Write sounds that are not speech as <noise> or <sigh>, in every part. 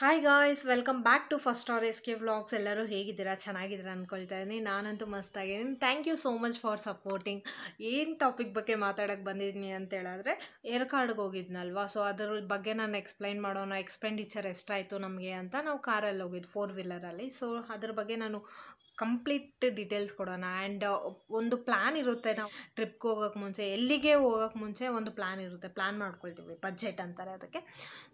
hi guys welcome back to first R S K vlogs ಎಲ್ಲರೂ ಹೇಗಿದ್ದೀರಾ ಚೆನ್ನಾಗಿದ್ದೀರಾ ಅಂದ್ಕೊಳ್ತಾ ಇದ್ದೀನಿ ನಾನಂತೂ ಮಸ್ತಾಗಿದ್ದೀನಿ thank you so much for supporting ಏನು ಟಾಪಿಕ್ ಬಗ್ಗೆ ಮಾತಾಡೋಕ್ಕೆ ಬಂದಿದ್ದೀನಿ ಅಂತ ಹೇಳಿದ್ರೆ ಏರ್ ಹೋಗಿದ್ನಲ್ವಾ ಸೊ ಅದ್ರ ಬಗ್ಗೆ ನಾನು ಎಕ್ಸ್ಪ್ಲೈನ್ ಮಾಡೋಣ ಎಕ್ಸ್ಪೆಂಡಿಚರ್ ಎಷ್ಟಾಯಿತು ನಮಗೆ ಅಂತ ನಾವು ಕಾರಲ್ಲಿ ಹೋಗಿದ್ದು ಫೋರ್ ವೀಲರಲ್ಲಿ ಸೊ ಅದ್ರ ಬಗ್ಗೆ ನಾನು ಕಂಪ್ಲೀಟ್ ಡೀಟೇಲ್ಸ್ ಕೊಡೋಣ ಆ್ಯಂಡ್ ಒಂದು ಪ್ಲ್ಯಾನ್ ಇರುತ್ತೆ ನಾವು ಟ್ರಿಪ್ಗೆ ಹೋಗೋಕ್ಕೆ ಮುಂಚೆ ಎಲ್ಲಿಗೆ ಹೋಗೋಕ್ಕೆ ಮುಂಚೆ ಒಂದು ಪ್ಲ್ಯಾನ್ ಇರುತ್ತೆ ಪ್ಲ್ಯಾನ್ ಮಾಡ್ಕೊಳ್ತೀವಿ ಬಜೆಟ್ ಅಂತಾರೆ ಅದಕ್ಕೆ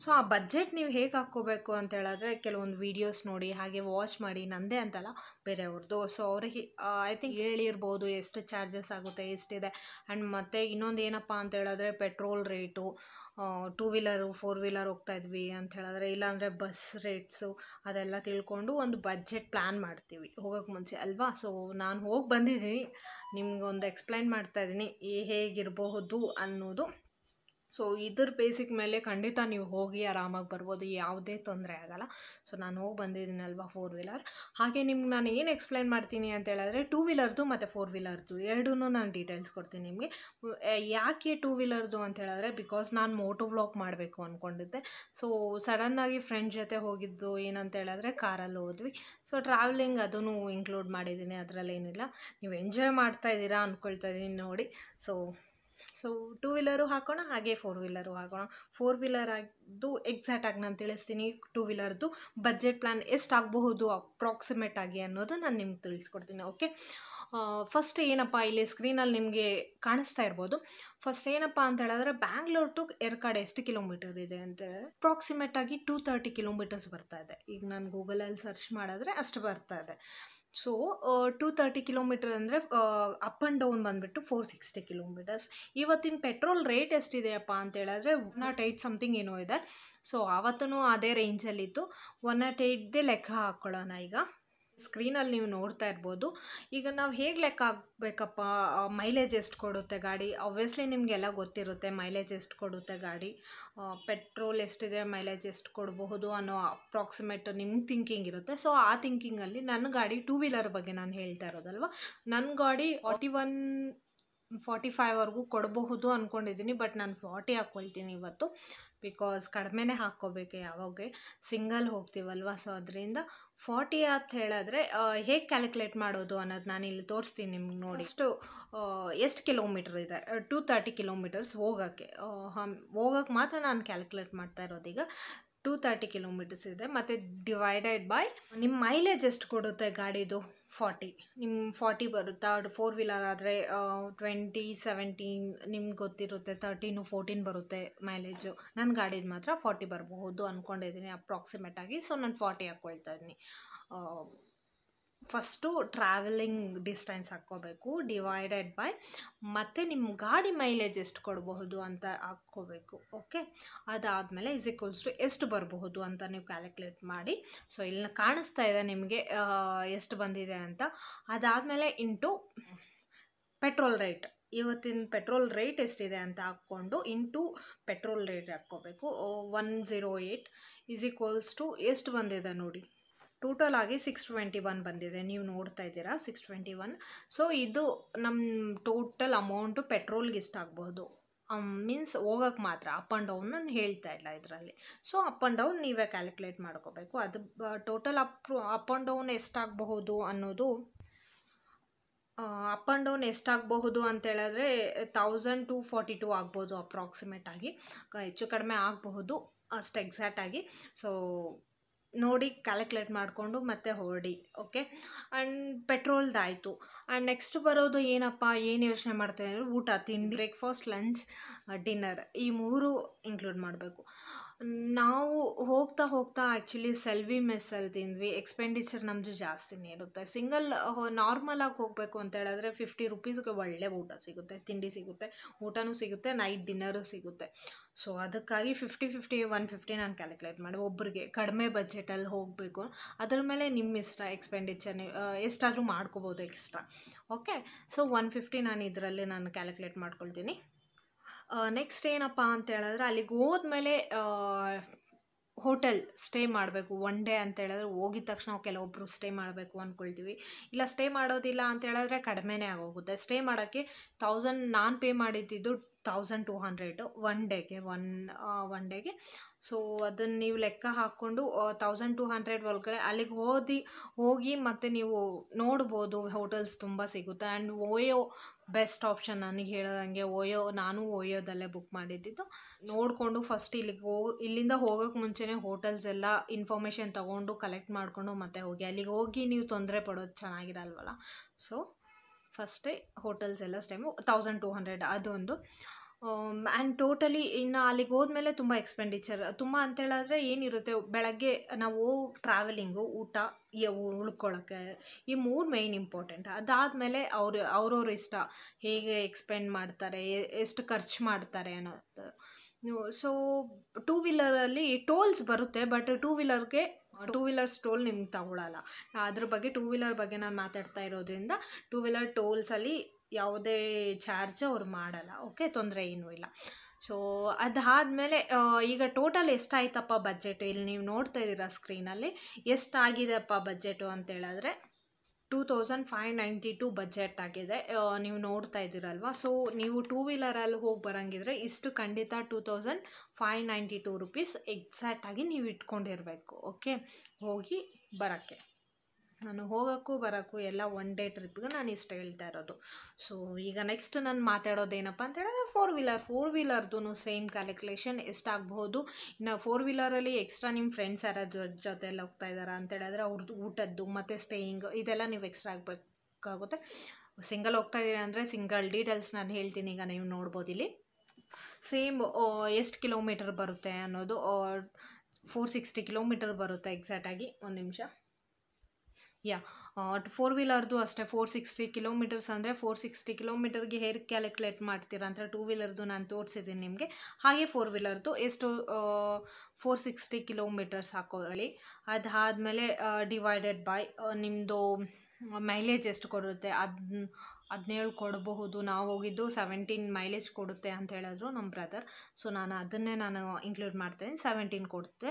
ಸೊ ಆ ಬಜೆಟ್ ನೀವು ಹೇಗೆ ಹಾಕ್ಕೋಬೇಕು ಮಾಡಬೇಕು ಅಂತ ಹೇಳಿದ್ರೆ ಕೆಲವೊಂದು ವೀಡಿಯೋಸ್ ನೋಡಿ ಹಾಗೆ ವಾಚ್ ಮಾಡಿ ನಂದೇ ಅಂತಲ್ಲ ಬೇರೆಯವ್ರದ್ದು ಸೊ ಅವ್ರಿಗೆ ಐ ಥಿಂಕ್ ಹೇಳಿರ್ಬೋದು ಎಷ್ಟು ಚಾರ್ಜಸ್ ಆಗುತ್ತೆ ಎಷ್ಟಿದೆ ಆ್ಯಂಡ್ ಮತ್ತು ಇನ್ನೊಂದು ಏನಪ್ಪ ಅಂತ ಹೇಳಿದ್ರೆ petrol rate two wheeler four wheeler ಹೋಗ್ತಾ ಇದ್ವಿ ಅಂತ ಹೇಳಿದ್ರೆ ಇಲ್ಲಾಂದರೆ ಬಸ್ ರೇಟ್ಸು ಅದೆಲ್ಲ ತಿಳ್ಕೊಂಡು ಒಂದು ಬಜೆಟ್ ಪ್ಲ್ಯಾನ್ ಮಾಡ್ತೀವಿ ಹೋಗೋಕ್ಕೆ ಮುಂಚೆ ಅಲ್ವಾ ಸೊ ನಾನು ಹೋಗಿ ಬಂದಿದ್ದೀನಿ ನಿಮ್ಗೊಂದು ಎಕ್ಸ್ಪ್ಲೈನ್ ಮಾಡ್ತಾ ಇದ್ದೀನಿ ಹೇಗಿರಬಹುದು ಅನ್ನೋದು ಸೊ ಇದ್ರ ಬೇಸಿಕ್ ಮೇಲೆ ಖಂಡಿತ ನೀವು ಹೋಗಿ ಆರಾಮಾಗಿ ಬರ್ಬೋದು ಯಾವುದೇ ತೊಂದರೆ ಆಗಲ್ಲ ಸೊ ನಾನು ಹೋಗಿ ಬಂದಿದ್ದೀನಲ್ವಾ ಫೋರ್ ವೀಲರ್ ಹಾಗೆ ನಿಮ್ಗೆ ನಾನು ಏನು ಎಕ್ಸ್ಪ್ಲೈನ್ ಮಾಡ್ತೀನಿ ಅಂತ ಹೇಳಿದ್ರೆ ಟೂ ವೀಲರ್ದು ಮತ್ತು ಫೋರ್ ವೀಲರ್ದು ಎರಡೂ ನಾನು ಡೀಟೇಲ್ಸ್ ಕೊಡ್ತೀನಿ ನಿಮಗೆ ಯಾಕೆ ಟೂ ವೀಲರ್ದು ಅಂತ ಹೇಳಿದ್ರೆ ಬಿಕಾಸ್ ನಾನು ಮೋಟೋ ಬ್ಲಾಕ್ ಮಾಡಬೇಕು ಅಂದ್ಕೊಂಡಿದ್ದೆ ಸೊ ಸಡನ್ನಾಗಿ ಫ್ರೆಂಡ್ ಜೊತೆ ಹೋಗಿದ್ದು ಏನಂತ ಹೇಳಿದ್ರೆ ಕಾರಲ್ಲಿ ಹೋದ್ವಿ ಸೊ ಟ್ರಾವೆಲಿಂಗ್ ಅದನ್ನು ಇನ್ಕ್ಲೂಡ್ ಮಾಡಿದ್ದೀನಿ ಅದರಲ್ಲೇನಿಲ್ಲ ನೀವು ಎಂಜಾಯ್ ಮಾಡ್ತಾ ಇದ್ದೀರಾ ಅಂದ್ಕೊಳ್ತಾ ಇದ್ದೀನಿ ನೋಡಿ ಸೊ ಸೊ ಟೂ ವೀಲರು ಹಾಕೋಣ ಹಾಗೆ ಫೋರ್ ವೀಲರು ಹಾಕೋಣ ಫೋರ್ ವೀಲರ್ ಆಗಿದ್ದು ಆಗಿ ನಾನು ತಿಳಿಸ್ತೀನಿ ಟೂ ವೀಲರ್ದು ಬಜೆಟ್ ಪ್ಲ್ಯಾನ್ ಆಗಬಹುದು ಅಪ್ರಾಕ್ಸಿಮೇಟ್ ಆಗಿ ಅನ್ನೋದು ನಾನು ನಿಮ್ಗೆ ತಿಳಿಸ್ಕೊಡ್ತೀನಿ ಓಕೆ ಫಸ್ಟ್ ಏನಪ್ಪ ಇಲ್ಲಿ ಸ್ಕ್ರೀನಲ್ಲಿ ನಿಮಗೆ ಕಾಣಿಸ್ತಾ ಇರ್ಬೋದು ಫಸ್ಟ್ ಏನಪ್ಪ ಅಂತ ಹೇಳಿದ್ರೆ ಬ್ಯಾಂಗ್ಳೂರ್ ಟು ಎರ್ಕಾಡ್ ಎಷ್ಟು ಕಿಲೋಮೀಟರ್ ಇದೆ ಅಂತ ಹೇಳಿದ್ರೆ ಅಪ್ರಾಕ್ಸಿಮೇಟ್ ಆಗಿ ಟೂ ತರ್ಟಿ ಕಿಲೋಮೀಟರ್ಸ್ ಬರ್ತಾ ಇದೆ ಈಗ ನಾನು ಗೂಗಲಲ್ಲಿ ಸರ್ಚ್ ಮಾಡಿದ್ರೆ ಅಷ್ಟು ಬರ್ತಾ ಇದೆ ಸೊ ಟು ತರ್ಟಿ ಕಿಲೋಮೀಟರ್ ಅಂದರೆ ಅಪ್ ಆ್ಯಂಡ್ ಡೌನ್ ಬಂದುಬಿಟ್ಟು ಫೋರ್ ಸಿಕ್ಸ್ಟಿ ಕಿಲೋಮೀಟರ್ಸ್ ಇವತ್ತಿನ ಪೆಟ್ರೋಲ್ ರೇಟ್ ಎಷ್ಟಿದೆಯಪ್ಪ ಅಂತ ಹೇಳಿದ್ರೆ ಒನ್ ನಾಟ್ ಏಯ್ಟ್ ಸಮಥಿಂಗ್ ಏನೋ ಇದೆ ಸೊ ಆವತ್ತೂ ಅದೇ ರೇಂಜಲ್ಲಿತ್ತು ಒನ್ ನಾಟ್ ಏಯ್ಟ್ದೇ ಲೆಕ್ಕ ಹಾಕ್ಕೊಳ್ಳೋಣ ಈಗ ಸ್ಕ್ರೀನಲ್ಲಿ ನೀವು ನೋಡ್ತಾ ಇರ್ಬೋದು ಈಗ ನಾವು ಹೇಗೆ ಲೆಕ್ಕ ಹಾಕಬೇಕಪ್ಪ ಮೈಲೇಜ್ ಎಷ್ಟು ಕೊಡುತ್ತೆ ಗಾಡಿ ಆಬ್ವಿಯಸ್ಲಿ ನಿಮಗೆಲ್ಲ ಗೊತ್ತಿರುತ್ತೆ ಮೈಲೇಜ್ ಎಷ್ಟು ಕೊಡುತ್ತೆ ಗಾಡಿ ಪೆಟ್ರೋಲ್ ಎಷ್ಟಿದೆ ಮೈಲೇಜ್ ಎಷ್ಟು ಕೊಡಬಹುದು ಅನ್ನೋ ಅಪ್ರಾಕ್ಸಿಮೇಟ್ ನಿಮ್ಮ ಥಿಂಕಿಂಗ್ ಇರುತ್ತೆ ಸೊ ಆ ಥಿಂಕಿಂಗಲ್ಲಿ ನನ್ನ ಗಾಡಿ ಟೂ ವೀಲರ್ ಬಗ್ಗೆ ನಾನು ಹೇಳ್ತಾ ಇರೋದಲ್ವ ನನ್ನ ಗಾಡಿ ಫಾರ್ಟಿ ಒನ್ ಫಾರ್ಟಿ ಫೈವ್ವರೆಗೂ ಕೊಡಬಹುದು ಅಂದ್ಕೊಂಡಿದ್ದೀನಿ ಬಟ್ ನಾನು ಫಾರ್ಟಿ ಹಾಕ್ಕೊಳ್ತೀನಿ ಇವತ್ತು ಬಿಕಾಸ್ ಕಡಿಮೆನೇ ಹಾಕ್ಕೋಬೇಕು ಯಾವಾಗೆ ಸಿಂಗಲ್ ಹೋಗ್ತೀವಲ್ವ ಸೊ ಅದರಿಂದ ಫಾರ್ಟಿ ಅಂತ ಹೇಳಿದ್ರೆ ಹೇಗೆ ಕ್ಯಾಲ್ಕುಲೇಟ್ ಮಾಡೋದು ಅನ್ನೋದು ನಾನು ಇಲ್ಲಿ ತೋರಿಸ್ತೀನಿ ನಿಮ್ಗೆ ನೋಡಿ ಎಷ್ಟು ಎಷ್ಟು ಕಿಲೋಮೀಟರ್ ಇದೆ ಟೂ ತರ್ಟಿ ಕಿಲೋಮೀಟರ್ಸ್ ಹೋಗೋಕ್ಕೆ ಹೋಗೋಕ್ಕೆ ಮಾತ್ರ ನಾನು ಕ್ಯಾಲ್ಕುಲೇಟ್ ಮಾಡ್ತಾ ಇರೋದೀಗ ಟೂ ತರ್ಟಿ ಕಿಲೋಮೀಟರ್ಸ್ ಇದೆ ಮತ್ತು ಡಿವೈಡೆಡ್ ಬೈ ನಿಮ್ಮ ಮೈಲೇಜ್ ಎಷ್ಟು ಕೊಡುತ್ತೆ ಗಾಡಿದು ಫಾರ್ಟಿ ನಿಮ್ಮ ಫಾರ್ಟಿ ಬರುತ್ತಾ ಫೋರ್ ವೀಲರ್ ಆದರೆ ಟ್ವೆಂಟಿ ಸೆವೆಂಟೀನ್ ನಿಮ್ಗೆ ಗೊತ್ತಿರುತ್ತೆ ತರ್ಟೀನು ಫೋರ್ಟೀನ್ ಬರುತ್ತೆ ಮೈಲೇಜು ನನ್ನ ಗಾಡಿದು ಮಾತ್ರ ಫಾರ್ಟಿ ಬರಬಹುದು ಅಂದ್ಕೊಂಡಿದ್ದೀನಿ ಅಪ್ರಾಕ್ಸಿಮೇಟಾಗಿ ಸೊ ನಾನು ಫಾರ್ಟಿ ಹಾಕ್ಕೊಳ್ತಾ ಇದ್ದೀನಿ ಫಸ್ಟು ಟ್ರಾವೆಲಿಂಗ್ ಡಿಸ್ಟೆನ್ಸ್ ಹಾಕ್ಕೋಬೇಕು ಡಿವೈಡೆಡ್ ಬೈ ಮತ್ತು ನಿಮ್ಮ ಗಾಡಿ ಮೈಲೇಜ್ ಎಷ್ಟು ಕೊಡಬಹುದು ಅಂತ ಹಾಕ್ಕೋಬೇಕು ಓಕೆ ಅದಾದಮೇಲೆ ಇಸ್ ಇಕ್ವಲ್ಸ್ ಟು ಎಷ್ಟು ಬರಬಹುದು ಅಂತ ನೀವು ಕ್ಯಾಲ್ಕುಲೇಟ್ ಮಾಡಿ ಸೊ ಇಲ್ಲಿ ಕಾಣಿಸ್ತಾ ಇದೆ ನಿಮಗೆ ಎಷ್ಟು ಬಂದಿದೆ ಅಂತ ಅದಾದಮೇಲೆ ಇಂಟು ಪೆಟ್ರೋಲ್ ರೇಟ್ ಇವತ್ತಿನ ಪೆಟ್ರೋಲ್ ರೇಟ್ ಎಷ್ಟಿದೆ ಅಂತ ಹಾಕ್ಕೊಂಡು ಇಂಟು ಪೆಟ್ರೋಲ್ ರೇಟ್ ಹಾಕ್ಕೋಬೇಕು one zero eight is equals to ಎಷ್ಟು ಬಂದಿದೆ ನೋಡಿ ಟೋಟಲ್ ಆಗಿ ಸಿಕ್ಸ್ ಟ್ವೆಂಟಿ ಒನ್ ಬಂದಿದೆ ನೀವು ನೋಡ್ತಾ ಇದ್ದೀರಾ ಸಿಕ್ಸ್ ಟ್ವೆಂಟಿ ಒನ್ ಸೊ ಇದು ನಮ್ಮ ಟೋಟಲ್ ಅಮೌಂಟು ಪೆಟ್ರೋಲ್ಗೆ ಇಷ್ಟಾಗ್ಬೋದು ಮೀನ್ಸ್ um, ಹೋಗೋಕ್ಕೆ ಮಾತ್ರ ಅಪ್ ಆ್ಯಂಡ್ ಡೌನ್ ನಾನು ಹೇಳ್ತಾ ಇಲ್ಲ ಇದರಲ್ಲಿ ಸೊ ಅಪ್ ಆ್ಯಂಡ್ ಡೌನ್ ನೀವೇ ಕ್ಯಾಲ್ಕುಲೇಟ್ ಮಾಡ್ಕೋಬೇಕು ಅದು total up up and down ಎಷ್ಟಾಗಬಹುದು ಅನ್ನೋದು ಅಪ್ ಆ್ಯಂಡ್ ಡೌನ್ ಎಷ್ಟಾಗಬಹುದು ಅಂತೇಳಿದ್ರೆ ತೌಸಂಡ್ ಟು ಫಾರ್ಟಿ ಟು ಆಗ್ಬೋದು ಅಪ್ರಾಕ್ಸಿಮೇಟಾಗಿ ಹೆಚ್ಚು ಕಡಿಮೆ ಆಗಬಹುದು ಅಷ್ಟು ಎಕ್ಸಾಕ್ಟಾಗಿ ಸೊ ನೋಡಿ ಕ್ಯಾಲ್ಕುಲೇಟ್ ಮಾಡಿಕೊಂಡು ಮತ್ತೆ ಹೊರಡಿ ಓಕೆ ಆ್ಯಂಡ್ ಪೆಟ್ರೋಲ್ದಾಯಿತು ಆ್ಯಂಡ್ ನೆಕ್ಸ್ಟ್ ಬರೋದು ಏನಪ್ಪ ಏನು ಯೋಚನೆ ಮಾಡ್ತೇವೆ ಅಂದರೆ ಊಟ ತಿಂಡಿ ಬ್ರೇಕ್ಫಾಸ್ಟ್ ಲಂಚ್ ಡಿನ್ನರ್ ಈ ಮೂರು ಇನ್ಕ್ಲೂಡ್ ಮಾಡಬೇಕು ನಾವು ಹೋಗ್ತಾ ಹೋಗ್ತಾ ಆ್ಯಕ್ಚುಲಿ ಸೆಲ್ವಿ ಅಲ್ಲಿ ತಿಂದ್ವಿ ಎಕ್ಸ್ಪೆಂಡಿಚರ್ ನಮ್ಮದು ಜಾಸ್ತಿನೇ ಇರುತ್ತೆ ಸಿಂಗಲ್ ಆಗಿ ಹೋಗಬೇಕು ಅಂತ ಹೇಳಿದ್ರೆ ಫಿಫ್ಟಿ ರುಪೀಸ್ಗೆ ಒಳ್ಳೆ ಊಟ ಸಿಗುತ್ತೆ ತಿಂಡಿ ಸಿಗುತ್ತೆ ಊಟನೂ ಸಿಗುತ್ತೆ ನೈಟ್ ಡಿನ್ನರು ಸಿಗುತ್ತೆ ಸೊ ಅದಕ್ಕಾಗಿ ಫಿಫ್ಟಿ ಫಿಫ್ಟಿ ಒನ್ ಫಿಫ್ಟಿ ನಾನು ಕ್ಯಾಲ್ಕುಲೇಟ್ ಮಾಡಿ ಒಬ್ಬರಿಗೆ ಕಡಿಮೆ ಬಜೆಟಲ್ಲಿ ಹೋಗಬೇಕು ಅದ್ರ ಮೇಲೆ ನಿಮ್ಮ ಇಷ್ಟ ಎಕ್ಸ್ಪೆಂಡಿಚರ್ ಎಷ್ಟಾದರೂ ಮಾಡ್ಕೋಬೋದು extra okay so one fifty ನಾನು ಇದರಲ್ಲಿ ನಾನು ಕ್ಯಾಲ್ಕುಲೇಟ್ ಮಾಡ್ಕೊಳ್ತೀನಿ ನೆಕ್ಸ್ಟ್ ಏನಪ್ಪ ಅಂತ ಹೇಳಿದ್ರೆ ಅಲ್ಲಿಗೆ ಹೋದ್ಮೇಲೆ ಹೋಟೆಲ್ ಸ್ಟೇ ಮಾಡಬೇಕು ಒನ್ ಡೇ ಅಂತ ಹೇಳಿದ್ರೆ ಹೋಗಿದ ತಕ್ಷಣ ಕೆಲವೊಬ್ಬರು ಸ್ಟೇ ಮಾಡಬೇಕು ಅಂದ್ಕೊಳ್ತೀವಿ ಇಲ್ಲ ಸ್ಟೇ ಮಾಡೋದಿಲ್ಲ ಅಂತ ಹೇಳಿದ್ರೆ ಕಡಿಮೆನೇ ಆಗೋಗುತ್ತೆ ಸ್ಟೇ ಮಾಡೋಕ್ಕೆ ತೌಸಂಡ್ ನಾನು ಪೇ ಮಾಡಿದ್ದಿದ್ದು ತೌಸಂಡ್ ಟು ಹಂಡ್ರೆಡು ಒನ್ ಡೇಗೆ ಒನ್ ಒನ್ ಡೇಗೆ ಸೊ ಅದನ್ನು ನೀವು ಲೆಕ್ಕ ಹಾಕ್ಕೊಂಡು ತೌಸಂಡ್ ಟು ಹಂಡ್ರೆಡ್ ಒಳಗಡೆ ಅಲ್ಲಿಗೆ ಹೋದಿ ಹೋಗಿ ಮತ್ತು ನೀವು ನೋಡ್ಬೋದು ಹೋಟೆಲ್ಸ್ ತುಂಬ ಸಿಗುತ್ತೆ ಆ್ಯಂಡ್ ಓಯೋ ಬೆಸ್ಟ್ ಆಪ್ಷನ್ ನನಗೆ ಹೇಳೋದಂಗೆ ಓಯೋ ನಾನು ಓಯೋದಲ್ಲೇ ಬುಕ್ ಮಾಡಿದ್ದಿದ್ದು ನೋಡಿಕೊಂಡು ಫಸ್ಟ್ ಇಲ್ಲಿಗೆ ಹೋ ಇಲ್ಲಿಂದ ಹೋಗೋಕ್ಕೆ ಮುಂಚೆನೇ ಹೋಟೆಲ್ಸ್ ಎಲ್ಲ ಇನ್ಫಾರ್ಮೇಷನ್ ತೊಗೊಂಡು ಕಲೆಕ್ಟ್ ಮಾಡಿಕೊಂಡು ಮತ್ತೆ ಹೋಗಿ ಅಲ್ಲಿಗೆ ಹೋಗಿ ನೀವು ತೊಂದರೆ ಪಡೋದು ಚೆನ್ನಾಗಿರಲ್ವಲ್ಲ ಸೊ ಫಸ್ಟೇ ಹೋಟೆಲ್ಸ್ ಎಲ್ಲ ಸ್ಟೈಮು ತೌಸಂಡ್ ಟೂ ಹಂಡ್ರೆಡ್ ಅದೊಂದು ಆ್ಯಂಡ್ um, ಟೋಟಲಿ ಇನ್ನು ಅಲ್ಲಿಗೆ ಹೋದ್ಮೇಲೆ ತುಂಬ ಎಕ್ಸ್ಪೆಂಡಿಚರ್ ತುಂಬ ಅಂತೇಳಿದ್ರೆ ಏನಿರುತ್ತೆ ಬೆಳಗ್ಗೆ ನಾವು ಟ್ರಾವೆಲಿಂಗು ಊಟ ಉಳ್ಕೊಳ್ಳೋಕ್ಕೆ ಈ ಮೂರು ಮೈನ್ ಇಂಪಾರ್ಟೆಂಟ್ ಅದಾದಮೇಲೆ ಅವರು ಅವ್ರವ್ರ ಇಷ್ಟ ಹೇಗೆ ಎಕ್ಸ್ಪೆಂಡ್ ಮಾಡ್ತಾರೆ ಎಷ್ಟು ಖರ್ಚು ಮಾಡ್ತಾರೆ ಅನ್ನೋದು ಸೊ ಟೂ ವೀಲರಲ್ಲಿ ಟೋಲ್ಸ್ ಬರುತ್ತೆ ಬಟ್ ಟೂ ವೀಲರ್ಗೆ ಟೂ ವೀಲರ್ಸ್ ಟೋಲ್ ನಿಮ್ಗೆ ತಗೊಳ್ಳಲ್ಲ ಅದ್ರ ಬಗ್ಗೆ ಟೂ ವೀಲರ್ ಬಗ್ಗೆ ನಾನು ಮಾತಾಡ್ತಾ ಇರೋದ್ರಿಂದ ಟೂ ವೀಲರ್ ಟೋಲ್ಸಲ್ಲಿ ಯಾವುದೇ ಚಾರ್ಜ್ ಅವ್ರು ಮಾಡಲ್ಲ ಓಕೆ ತೊಂದರೆ ಏನೂ ಇಲ್ಲ ಸೊ ಅದಾದಮೇಲೆ ಈಗ ಟೋಟಲ್ ಎಷ್ಟಾಯ್ತಪ್ಪ ಬಜೆಟು ಇಲ್ಲಿ ನೀವು ನೋಡ್ತಾ ಇದ್ದೀರಾ ಸ್ಕ್ರೀನಲ್ಲಿ ಎಷ್ಟಾಗಿದೆಪ್ಪ ಬಜೆಟು ಅಂತೇಳಿದ್ರೆ two thousand five ninety two budget ಆಗಿದೆ ನೀವು ನೋಡ್ತಾ ಇದ್ದೀರಲ್ವ ಸೊ ನೀವು ಟೂ ವೀಲರಲ್ಲಿ ಹೋಗಿ ಬರೋಂಗಿದ್ರೆ ಇಷ್ಟು ಖಂಡಿತ two thousand five ninety two rupees ಎಕ್ಸಾಕ್ಟಾಗಿ ನೀವು ಇಟ್ಕೊಂಡಿರಬೇಕು ಓಕೆ ಹೋಗಿ ಬರೋಕ್ಕೆ ನಾನು ಹೋಗೋಕ್ಕೂ ಬರೋಕ್ಕೂ ಎಲ್ಲ ಒನ್ ಡೇ ಟ್ರಿಪ್ಗೆ ನಾನು ಇಷ್ಟ ಹೇಳ್ತಾ ಇರೋದು ಸೊ ಈಗ ನೆಕ್ಸ್ಟ್ ನಾನು ಮಾತಾಡೋದೇನಪ್ಪ ಅಂತ ಹೇಳಿದ್ರೆ ಫೋರ್ ವೀಲರ್ ಫೋರ್ ವೀಲರ್ದು ಸೇಮ್ ಕ್ಯಾಲ್ಕುಲೇಷನ್ ಎಷ್ಟಾಗ್ಬೋದು ಇನ್ನು ಫೋರ್ ವೀಲರಲ್ಲಿ ಎಕ್ಸ್ಟ್ರಾ ನಿಮ್ಮ ಫ್ರೆಂಡ್ಸ್ ಜೊತೆ ಎಲ್ಲ ಹೋಗ್ತಾ ಇದ್ದಾರೆ ಅಂತ ಹೇಳಿದ್ರೆ ಅವ್ರದ್ದು ಊಟದ್ದು ಮತ್ತು ಸ್ಟೇಯಿಂಗ್ ಇದೆಲ್ಲ ನೀವು ಎಕ್ಸ್ಟ್ರಾ ಆಗಬೇಕಾಗುತ್ತೆ ಸಿಂಗಲ್ ಹೋಗ್ತಾ ಇದ್ದೀರಾ ಅಂದರೆ ಸಿಂಗಲ್ ಡೀಟೇಲ್ಸ್ ನಾನು ಹೇಳ್ತೀನಿ ಈಗ ನೀವು ನೋಡ್ಬೋದು ಇಲ್ಲಿ ಸೇಮ್ ಎಷ್ಟು ಕಿಲೋಮೀಟರ್ ಬರುತ್ತೆ ಅನ್ನೋದು ಫೋರ್ ಸಿಕ್ಸ್ಟಿ ಕಿಲೋಮೀಟರ್ ಬರುತ್ತೆ ಎಕ್ಸಾಕ್ಟಾಗಿ ಒಂದು ನಿಮಿಷ ಯಾ ಫೋರ್ ವೀಲರ್ದು ಅಷ್ಟೇ ಫೋರ್ ಸಿಕ್ಸ್ಟಿ ಕಿಲೋಮೀಟರ್ಸ್ ಅಂದರೆ ಫೋರ್ ಸಿಕ್ಸ್ಟಿ ಕಿಲೋಮೀಟರ್ಗೆ ಹೇರ್ ಕ್ಯಾಲ್ಕುಲೇಟ್ ಮಾಡ್ತೀರಾ ಅಂದರೆ ಟೂ ವೀಲರ್ದು ನಾನು ತೋರಿಸಿದ್ದೀನಿ ನಿಮಗೆ ಹಾಗೆ ಫೋರ್ ವೀಲರ್ದು ಎಷ್ಟು ಫೋರ್ ಸಿಕ್ಸ್ಟಿ ಕಿಲೋಮೀಟರ್ಸ್ ಹಾಕೊಳ್ಳಿ ಅದಾದಮೇಲೆ ಡಿವೈಡೆಡ್ ಬೈ ನಿಮ್ಮದು ಮೈಲೇಜ್ ಎಷ್ಟು ಕೊಡುತ್ತೆ ಅದು ಹದಿನೇಳು ಕೊಡಬಹುದು ನಾವು ಹೋಗಿದ್ದು ಸೆವೆಂಟೀನ್ ಮೈಲೇಜ್ ಕೊಡುತ್ತೆ ಅಂತ ಹೇಳಿದ್ರು ನಮ್ಮ ಬ್ರದರ್ ಸೊ ನಾನು ಅದನ್ನೇ ನಾನು ಇನ್ಕ್ಲೂಡ್ ಮಾಡ್ತೇನೆ ಸೆವೆಂಟೀನ್ ಕೊಡುತ್ತೆ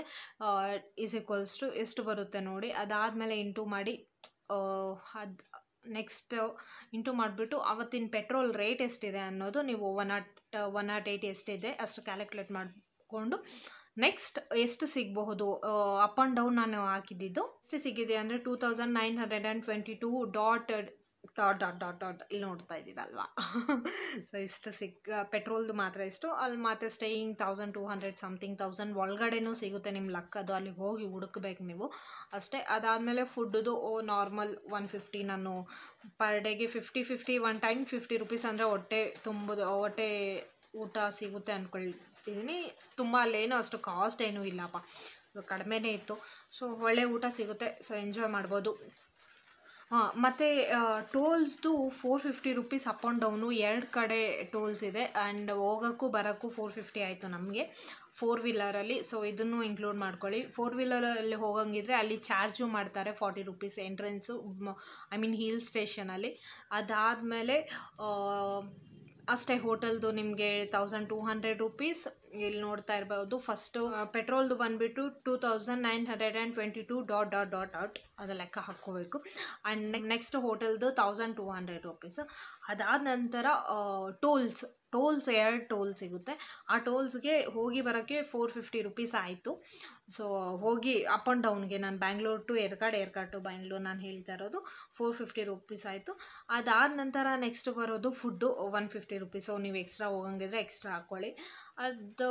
ಈಸ್ ಈಕ್ವಲ್ಸ್ ಟು ಎಷ್ಟು ಬರುತ್ತೆ ನೋಡಿ ಅದಾದಮೇಲೆ ಇಂಟು ಮಾಡಿ ಅದು ನೆಕ್ಸ್ಟ್ ಇಂಟು ಮಾಡಿಬಿಟ್ಟು ಅವತ್ತಿನ ಪೆಟ್ರೋಲ್ ರೇಟ್ ಎಷ್ಟಿದೆ ಅನ್ನೋದು ನೀವು one nought one nought eight ಎಷ್ಟಿದೆ ಅಷ್ಟು ಕ್ಯಾಲ್ಕುಲೇಟ್ ಮಾಡಿಕೊಂಡು ನೆಕ್ಸ್ಟ್ ಎಷ್ಟು ಸಿಗಬಹುದು ಅಪ್ ಆ್ಯಂಡ್ ಡೌನ್ ನಾನು ಹಾಕಿದ್ದು ಎಷ್ಟು ಸಿಗಿದೆ ಅಂದರೆ two thousand nine hundred and twenty two dot dot dot dot dot ಇಲ್ಲಿ ನೋಡ್ತಾ ಇದ್ದೀರಲ್ವಾ ಸೊ <laughs> ಇಷ್ಟು ಸಿಕ್ ಪೆಟ್ರೋಲ್ದು ಮಾತ್ರ ಇಷ್ಟು ಅಲ್ಲಿ ಮಾತ್ರ staying thousand two hundred something thousand ಒಳಗಡೆನೂ ಸಿಗುತ್ತೆ ನಿಮ್ಮ ಅದು ಅಲ್ಲಿ ಹೋಗಿ ಹುಡುಕ್ಬೇಕು ನೀವು ಅಷ್ಟೇ ಅದಾದಮೇಲೆ ಫುಡ್ದು ಓ ನಾರ್ಮಲ್ ಒನ್ ಫಿಫ್ಟಿ ನಾನು ಪರ್ ಡೇಗೆ fifty fifty one time fifty rupees ಅಂದರೆ ಹೊಟ್ಟೆ ತುಂಬುದು ಹೊಟ್ಟೆ ಊಟ ಸಿಗುತ್ತೆ ಅಂದ್ಕೊಳ್ತಿದ್ದೀನಿ ತುಂಬ ಅಲ್ಲೇನು ಅಷ್ಟು ಕಾಸ್ಟ್ ಏನೂ ಇಲ್ಲಪ್ಪ ಕಡಿಮೆನೇ ಇತ್ತು ಸೊ ಒಳ್ಳೆ ಊಟ ಸಿಗುತ್ತೆ ಸೊ ಎಂಜಾಯ್ ಮಾಡ್ಬೋದು ಮತ್ತು ಟೋಲ್ಸ್ದು four fifty rupees up and down ಎರಡು ಕಡೆ ಟೋಲ್ಸ್ ಇದೆ ಆ್ಯಂಡ್ ಹೋಗೋಕ್ಕೂ ಬರೋಕ್ಕೂ ಫೋರ್ ಫಿಫ್ಟಿ ಆಯಿತು ನಮಗೆ ಫೋರ್ ವೀಲರಲ್ಲಿ ಸೊ ಇದನ್ನು ಇನ್ಕ್ಲೂಡ್ ಮಾಡ್ಕೊಳ್ಳಿ ಫೋರ್ ವೀಲರಲ್ಲಿ ಹೋಗಂಗಿದ್ರೆ ಅಲ್ಲಿ ಚಾರ್ಜು ಮಾಡ್ತಾರೆ forty rupees entrance I mean hill ಸ್ಟೇಷನಲ್ಲಿ ಅದಾದಮೇಲೆ ಅಷ್ಟೇ ಹೋಟೆಲ್ದು ನಿಮಗೆ ತೌಸಂಡ್ ಟೂ ಹಂಡ್ರೆಡ್ ರುಪೀಸ್ ಇಲ್ಲಿ ನೋಡ್ತಾ ಇರ್ಬೋದು ಫಸ್ಟು ಪೆಟ್ರೋಲ್ದು ಬಂದುಬಿಟ್ಟು two thousand nine hundred and twenty two dot dot dot dot ಅದು ಲೆಕ್ಕ ಹಾಕ್ಕೋಬೇಕು ಆ್ಯಂಡ್ ನೆಕ್ಸ್ಟ್ ಹೋಟೆಲ್ದು ತೌಸಂಡ್ ಟೂ ಹಂಡ್ರೆಡ್ ರುಪೀಸ್ ಅದಾದ ನಂತರ ಟೂಲ್ಸ್ ಟೋಲ್ಸ್ ಎರಡು ಟೋಲ್ ಸಿಗುತ್ತೆ ಆ ಟೋಲ್ಸ್ಗೆ ಹೋಗಿ ಬರೋಕ್ಕೆ ಫೋರ್ ಫಿಫ್ಟಿ ರುಪೀಸ್ ಆಯಿತು ಸೊ ಹೋಗಿ ಅಪ್ ಆ್ಯಂಡ್ ಡೌನ್ಗೆ ನಾನು ಬ್ಯಾಂಗ್ಳೂರ್ ಟು ಏರ್ಕಾಡ್ ಏರ್ಕಾಡ್ ಟು ಬ್ಯಾಂಗ್ಳೂರ್ ನಾನು ಹೇಳ್ತಾ ಇರೋದು ಫೋರ್ ಫಿಫ್ಟಿ ರುಪೀಸ್ ಆಯಿತು ಅದಾದ ನಂತರ ನೆಕ್ಸ್ಟ್ ಬರೋದು ಫುಡ್ಡು ಒನ್ ಫಿಫ್ಟಿ ರುಪೀಸು ನೀವು ಎಕ್ಸ್ಟ್ರಾ ಹೋಗಂಗಿದ್ರೆ ಎಕ್ಸ್ಟ್ರಾ ಹಾಕ್ಕೊಳ್ಳಿ ಅದು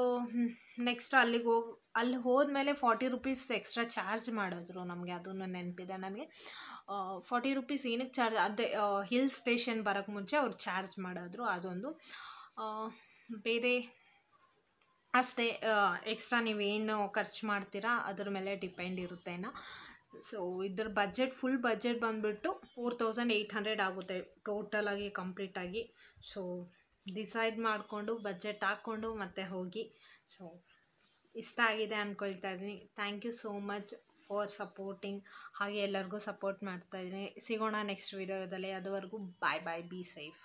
ನೆಕ್ಸ್ಟ್ ಅಲ್ಲಿಗೆ ಹೋಗಿ ಅಲ್ಲಿ ಹೋದ್ಮೇಲೆ ಫಾರ್ಟಿ ರುಪೀಸ್ ಎಕ್ಸ್ಟ್ರಾ ಚಾರ್ಜ್ ಮಾಡಿದ್ರು ನಮಗೆ ಅದನ್ನು ನೆನಪಿದೆ ನನಗೆ ಫಾರ್ಟಿ ರುಪೀಸ್ ಏನಕ್ಕೆ ಚಾರ್ಜ್ ಅದೇ ಹಿಲ್ ಸ್ಟೇಷನ್ ಬರೋಕ್ಕೆ ಮುಂಚೆ ಅವ್ರು ಚಾರ್ಜ್ ಮಾಡಿದ್ರು ಅದೊಂದು ಬೇರೆ ಅಷ್ಟೇ ಎಕ್ಸ್ಟ್ರಾ ನೀವೇನು ಖರ್ಚು ಮಾಡ್ತೀರಾ ಅದ್ರ ಮೇಲೆ ಡಿಪೆಂಡ್ ಇರುತ್ತೇನೋ ಸೊ ಇದ್ರ ಬಜೆಟ್ ಫುಲ್ ಬಜೆಟ್ ಬಂದ್ಬಿಟ್ಟು ಫೋರ್ ತೌಸಂಡ್ ಏಯ್ಟ್ ಹಂಡ್ರೆಡ್ ಆಗುತ್ತೆ ಟೋಟಲಾಗಿ ಕಂಪ್ಲೀಟಾಗಿ ಸೊ ಡಿಸೈಡ್ ಮಾಡಿಕೊಂಡು ಬಜೆಟ್ ಹಾಕ್ಕೊಂಡು ಮತ್ತೆ ಹೋಗಿ ಸೊ ಇಷ್ಟ ಆಗಿದೆ ಅಂದ್ಕೊಳ್ತಾ ಇದ್ದೀನಿ thank you so much for supporting ಹಾಗೆ ಎಲ್ಲರಿಗೂ ಸಪೋರ್ಟ್ ಮಾಡ್ತಾ ಸಿಗೋಣ ನೆಕ್ಸ್ಟ್ ವಿಡಿಯೋದಲ್ಲಿ ಅದುವರೆಗೂ ಬಾಯ್ ಬಾಯ್ ಬಿ ಸೇಫ್